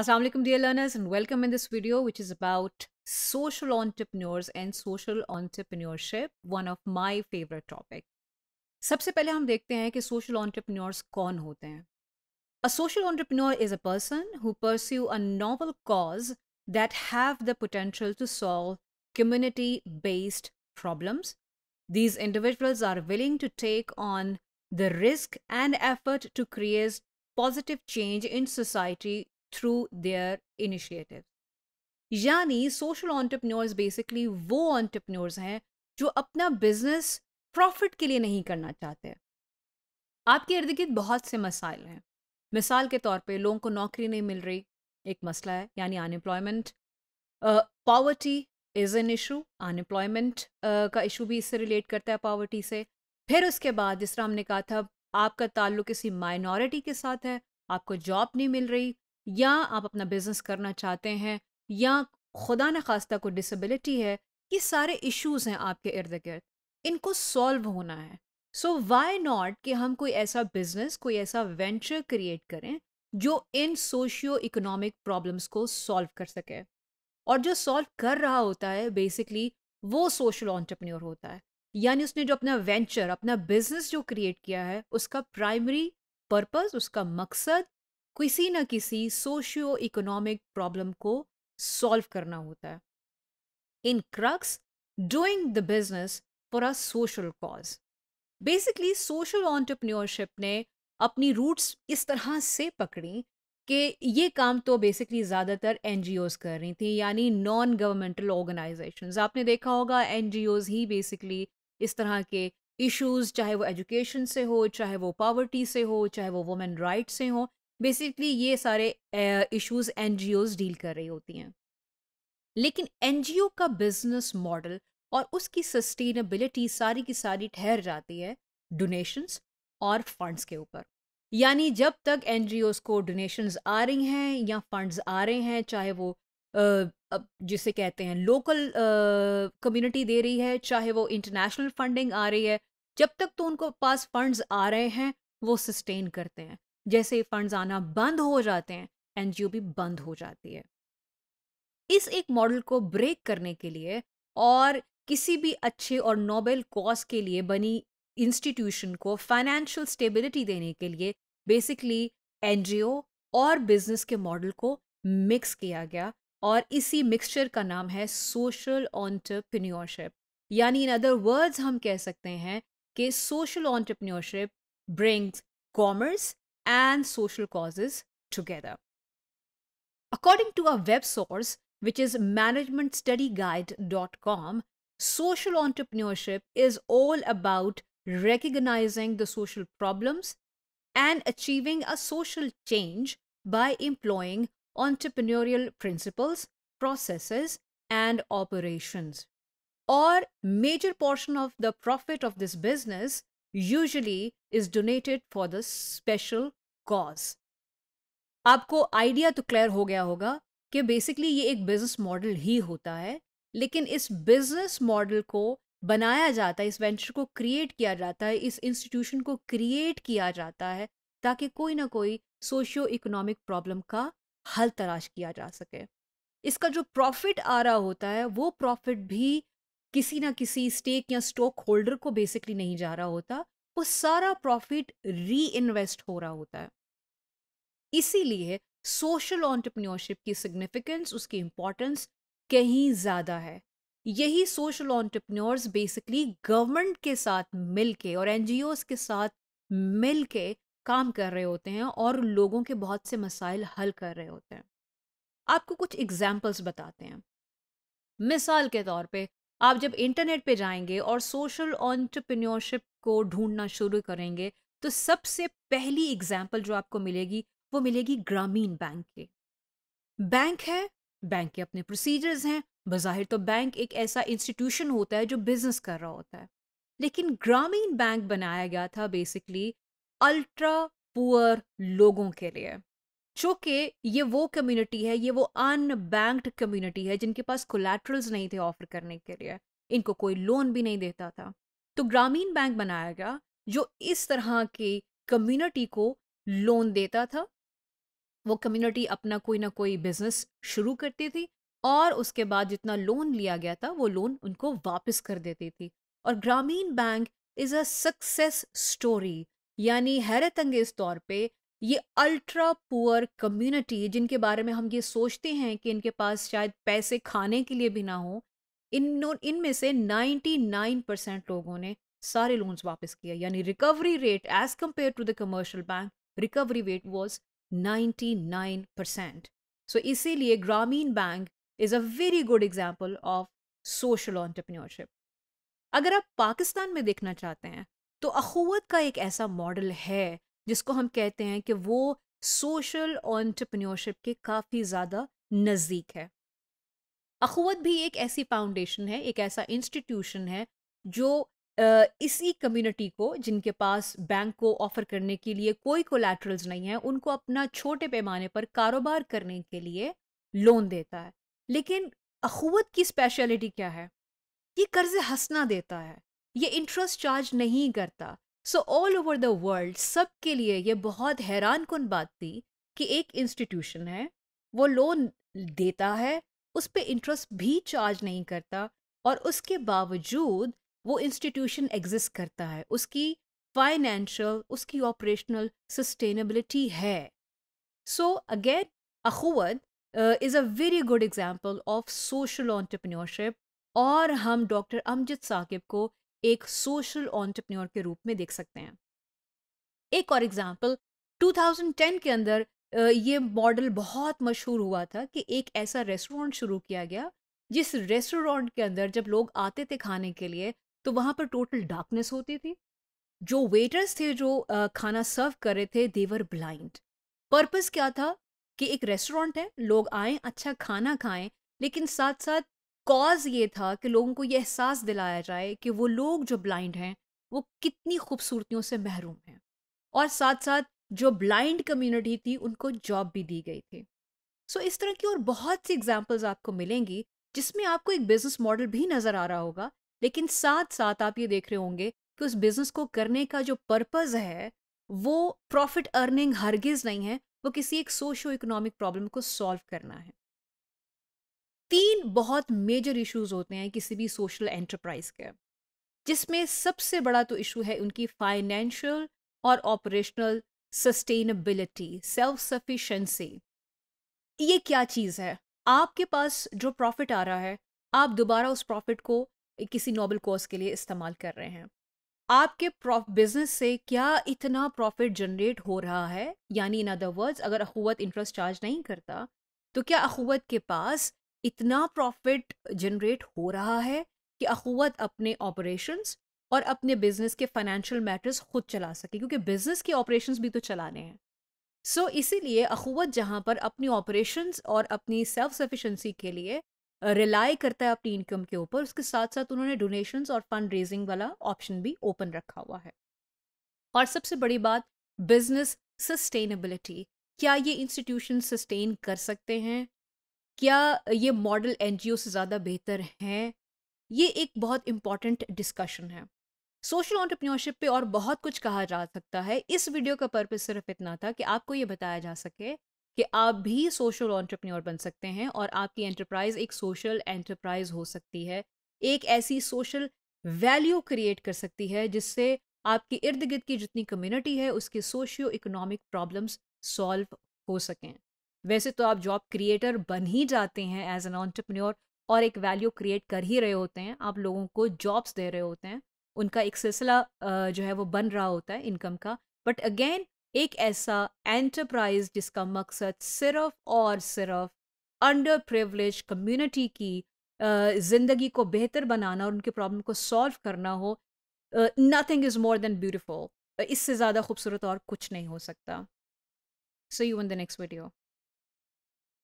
Assalamualaikum dear learners and welcome in this video which is about social entrepreneurs and social entrepreneurship one of my favorite topic. sabse पहले हम देखते हैं कि social entrepreneurs कौन होते a social entrepreneur is a person who pursue a novel cause that have the potential to solve community based problems. These individuals are willing to take on the risk and effort to create positive change in society through their initiative यानी social entrepreneurs basically वो entrepreneurs हैं जो अपना business profit के लिए नहीं करना चाहते आपके इर्द गिर्द बहुत से मसाइल हैं मिसाल के तौर पे लोगों को नौकरी नहीं मिल रही एक मसला है यानी unemployment poverty is an issue unemployment का इशू भी इससे रिलेट करता है पावर्टी से फिर उसके बाद जिस तरह हमने कहा था आपका ताल्लुक किसी माइनॉरिटी के साथ है आपको जॉब नहीं मिल रही या आप अपना बिजनेस करना चाहते हैं या खुदा न खास्ता को डिसेबिलिटी है ये सारे इश्यूज हैं आपके इर्द गिर्द इनको सॉल्व होना है सो वाई नॉट कि हम कोई ऐसा बिजनेस कोई ऐसा वेंचर क्रिएट करें जो इन सोशियो इकोनॉमिक प्रॉब्लम्स को सॉल्व कर सके और जो सॉल्व कर रहा होता है बेसिकली वो सोशल ऑन्टरप्रन्योर होता है यानी उसने जो अपना वेंचर अपना बिजनेस जो क्रिएट किया है उसका प्राइमरी पर्पस उसका मकसद किसी न किसी सोशियो इकोनॉमिक प्रॉब्लम को सॉल्व करना होता है in crux doing the business for a social cause basically social entrepreneurship ने अपनी रूट्स इस तरह से पकड़ी कि ये काम तो बेसिकली ज़्यादातर एन कर रही थी यानी नॉन गवर्नमेंटल ऑर्गेनाइजेशन आपने देखा होगा एन ही बेसिकली इस तरह के इश्यूज चाहे वो एजुकेशन से हो चाहे वो पावर्टी से हो चाहे वो वुमेन राइट से हो बेसिकली ये सारे इश्यूज एन डील कर रही होती हैं लेकिन एन का बिजनेस मॉडल और उसकी सस्टेनेबिलिटी सारी की सारी ठहर जाती है डोनेशंस और फंड्स के ऊपर यानी जब तक एन को डोनेशंस आ रही हैं या फंड्स आ रहे हैं चाहे वो जिसे कहते हैं लोकल कम्युनिटी दे रही है चाहे वो इंटरनेशनल फंडिंग आ रही है जब तक तो उनको पास फंड्स आ रहे हैं वो सस्टेन करते हैं जैसे फंड्स आना बंद हो जाते हैं एनजीओ भी बंद हो जाती है इस एक मॉडल को ब्रेक करने के लिए और किसी भी अच्छे और नोबेल कॉज के लिए बनी इंस्टीट्यूशन को फाइनेंशियल स्टेबिलिटी देने के लिए बेसिकली एनजीओ और बिजनेस के मॉडल को मिक्स किया गया और इसी मिक्सचर का नाम है सोशल ऑन्टरप्रन्योरशिप यानी इन अदर वर्ड्स हम कह सकते हैं कि social entrepreneurship brings commerce and social causes together. According to a web source, which is managementstudyguide.com, social entrepreneurship is all about recognizing the social problems and achieving a social change by employing entrepreneurial principles, processes, and operations. Or major portion of the profit of this business usually is donated for the special cause आपको idea तो clear हो गया होगा कि basically ये एक business model ही होता है लेकिन इस बिजनेस मॉडल को बनाया जाता है इस वेंचर को क्रिएट किया जाता है इस इंस्टीट्यूशन को क्रिएट किया जाता है ताकि कोई ना कोई सोशियो इकोनॉमिक प्रॉब्लम का हल तलाश किया जा सके इसका जो प्रॉफिट आ रहा होता है वो प्रॉफिट भी किसी ना किसी स्टेक या स्टॉक होल्डर को बेसिकली नहीं जा रहा होता वो सारा प्रॉफिट री इन्वेस्ट हो रहा होता है इसीलिए सोशल ऑन्टरप्रनोरशिप की सिग्निफिकेंस उसकी इम्पोर्टेंस कहीं ज़्यादा है यही सोशल ऑन्टरप्रनोर्स बेसिकली गवर्नमेंट के साथ मिलके और एन के साथ मिलके काम कर रहे होते हैं और लोगों के बहुत से मसाइल हल कर रहे होते हैं आपको कुछ एग्जाम्पल्स बताते हैं मिसाल के तौर पे आप जब इंटरनेट पे जाएंगे और सोशल ऑन्टरप्रन्योरशिप को ढूंढना शुरू करेंगे तो सबसे पहली एग्जाम्पल जो आपको मिलेगी वो मिलेगी ग्रामीण बैंक के बैंक है बैंक के अपने प्रोसीजर्स हैं बाहिर तो बैंक एक ऐसा इंस्टीट्यूशन होता है जो बिजनेस कर रहा होता है लेकिन ग्रामीण बैंक बनाया गया था बेसिकली अल्ट्रा पुअर लोगों के लिए चूँकि ये वो कम्युनिटी है ये वो अनबैंक्ड कम्युनिटी है जिनके पास कोलेट्रल्स नहीं थे ऑफर करने के लिए इनको कोई लोन भी नहीं देता था तो ग्रामीण बैंक बनाया गया जो इस तरह के कम्युनिटी को लोन देता था वो कम्युनिटी अपना कोई ना कोई बिजनेस शुरू करती थी और उसके बाद जितना लोन लिया गया था वो लोन उनको वापस कर देती थी और Grameen bank is a success story यानी हैरत अंगेज तौर पे ये अल्ट्रा पुअर कम्युनिटी जिनके बारे में हम ये सोचते हैं कि इनके पास शायद पैसे खाने के लिए भी ना हो इन इनमें से 99 परसेंट लोगों ने सारे लोन्स वापस किया यानी recovery rate as compared to the commercial bank recovery rate was percent so इसीलिए Grameen bank is a very good example of social entrepreneurship अगर आप पाकिस्तान में देखना चाहते हैं तो अखुवत का एक ऐसा मॉडल है जिसको हम कहते हैं कि वो सोशल ऑन्टरप्रन्योरशिप के काफ़ी ज़्यादा नज़दीक है अखोवत भी एक ऐसी फाउंडेशन है एक ऐसा इंस्टीट्यूशन है जो इसी कम्युनिटी को जिनके पास बैंक को ऑफर करने के लिए कोई कोलेट्रल्स नहीं है उनको अपना छोटे पैमाने पर कारोबार करने के लिए लोन देता है लेकिन अखवत की स्पेशलिटी क्या है ये कर्ज हंसना देता है ये इंटरेस्ट चार्ज नहीं करता so all over the world सब के लिए ये बहुत हैरान कन बात थी कि एक इंस्टीट्यूशन है वो लोन देता है उस पर इंटरेस्ट भी चार्ज नहीं करता और उसके बावजूद वो इंस्टीट्यूशन एग्जिस्ट करता है उसकी फाइनेंशियल उसकी ऑपरेशनल सस्टेनेबिलिटी है so again Akhuwat is a very good example of social entrepreneurship और हम डॉक्टर अमजद साकिब को एक सोशल ऑन्टरप्रनोर के रूप में देख सकते हैं एक और एग्जाम्पल 2010 के अंदर uh, ये मॉडल बहुत मशहूर हुआ था कि एक ऐसा रेस्टोरेंट शुरू किया गया जिस रेस्टोरेंट के अंदर जब लोग आते थे खाने के लिए तो वहाँ पर टोटल डार्कनेस होती थी जो वेटर्स थे जो खाना सर्व कर रहे थे देवर ब्लाइंड पर्पस क्या था कि एक रेस्टोरेंट है लोग आए अच्छा खाना खाएं लेकिन साथ साथ कॉज ये था कि लोगों को ये एहसास दिलाया जाए कि वो लोग जो ब्लाइंड हैं वो कितनी खूबसूरतियों से महरूम हैं और साथ साथ जो ब्लाइंड कम्युनिटी थी उनको जॉब भी दी गई थी सो so, इस तरह की और बहुत सी एग्जाम्पल्स आपको मिलेंगी जिसमें आपको एक बिजनेस मॉडल भी नज़र आ रहा होगा लेकिन साथ साथ आप ये देख रहे होंगे कि उस बिजनेस को करने का जो पर्पज है वो प्रॉफिट अर्निंग हरगिज नहीं है वो किसी एक सोशो इकोनॉमिक प्रॉब्लम को सॉल्व करना है तीन बहुत मेजर इश्यूज होते हैं किसी भी सोशल एंटरप्राइज के जिसमें सबसे बड़ा तो इशू है उनकी फाइनेंशियल और ऑपरेशनल सस्टेनेबिलिटी सेल्फ सफिशेंसी ये क्या चीज़ है आपके पास जो प्रॉफिट आ रहा है आप दोबारा उस प्रॉफिट को किसी नोबल कोर्स के लिए इस्तेमाल कर रहे हैं आपके बिजनेस से क्या इतना प्रॉफिट जनरेट हो रहा है यानी इन अदर वर्ड्स अगर अखुवत इंटरेस्ट चार्ज नहीं करता तो क्या अखुवत के पास इतना प्रॉफिट जनरेट हो रहा है कि अखुवत अपने ऑपरेशंस और अपने बिजनेस के फाइनेंशियल मैटर्स खुद चला सके क्योंकि बिजनेस के ऑपरेशंस भी तो चलाने हैं सो so, इसीलिए अखुवत जहाँ पर अपनी ऑपरेशंस और अपनी सेल्फ सफिशेंसी के लिए रिलाई करता है अपनी इनकम के ऊपर उसके साथ साथ उन्होंने डोनेशंस और फंड रेजिंग वाला ऑप्शन भी ओपन रखा हुआ है और सबसे बड़ी बात बिजनेस सस्टेनेबिलिटी क्या ये इंस्टीट्यूशन सस्टेन कर सकते हैं क्या ये मॉडल एनजीओ से ज़्यादा बेहतर हैं ये एक बहुत इम्पॉर्टेंट डिस्कशन है सोशल ऑन्टरप्रीनोरशिप पे और बहुत कुछ कहा जा सकता है इस वीडियो का पर्पज़ सिर्फ इतना था कि आपको ये बताया जा सके कि आप भी सोशल ऑन्टरप्रनोर बन सकते हैं और आपकी एंटरप्राइज एक सोशल एंटरप्राइज हो सकती है एक ऐसी सोशल वैल्यू क्रिएट कर सकती है जिससे आपकी इर्द गिर्द की जितनी कम्युनिटी है उसके सोशियो इकोनॉमिक प्रॉब्लम्स सॉल्व हो सकें वैसे तो आप जॉब क्रिएटर बन ही जाते हैं एज एन ऑन्टरप्रनोर और एक वैल्यू क्रिएट कर ही रहे होते हैं आप लोगों को जॉब्स दे रहे होते हैं उनका एक सिलसिला जो है वो बन रहा होता है इनकम का बट अगेन एक ऐसा एंटरप्राइज जिसका मकसद सिर्फ और सिर्फ अंडर प्रिवलेज कम्युनिटी की ज़िंदगी को बेहतर बनाना और उनके प्रॉब्लम को सॉल्व करना हो nothing is more than beautiful इससे ज़्यादा खूबसूरत और कुछ नहीं हो सकता so you in the next video